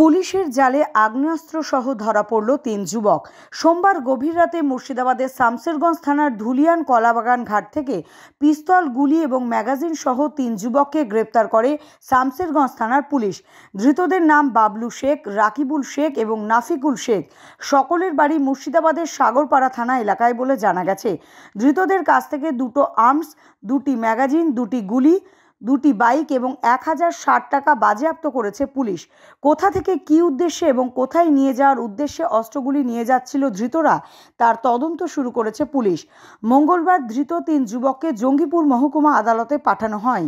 পুলিশের জালে আগ্নেয়াস্ত্রসহ ধরা পড়ল তিন যুবক সোমবার গভীর রাতে মুর্শিদাবাদের শামসেরগঞ্জ থানার ধুলিয়ান কলাবাগান ঘাট থেকে পিস্তল গুলি এবং ম্যাগাজিন সহ তিন যুবককে গ্রেপ্তার করে শামসেরগঞ্জ থানার পুলিশ ধৃতদের নাম বাবলু শেখ রাকিবুল শেখ এবং নাফিকুল শেখ সকলের বাড়ি মুর্শিদাবাদের সাগরপাড়া থানা এলাকায় বলে জানা গেছে ধৃতদের কাছ থেকে দুটো আর্মস দুটি ম্যাগাজিন দুটি গুলি দুটি বাইক এবং এক হাজার ষাট টাকা বাজেয়াপ্ত করেছে পুলিশ কোথা থেকে কি উদ্দেশ্যে এবং কোথায় নিয়ে যাওয়ার উদ্দেশ্যে অস্ত্রগুলি নিয়ে যাচ্ছিল ধৃতরা তার তদন্ত শুরু করেছে পুলিশ মঙ্গলবার ধৃত তিন যুবককে জঙ্গিপুর মহকুমা আদালতে পাঠানো হয়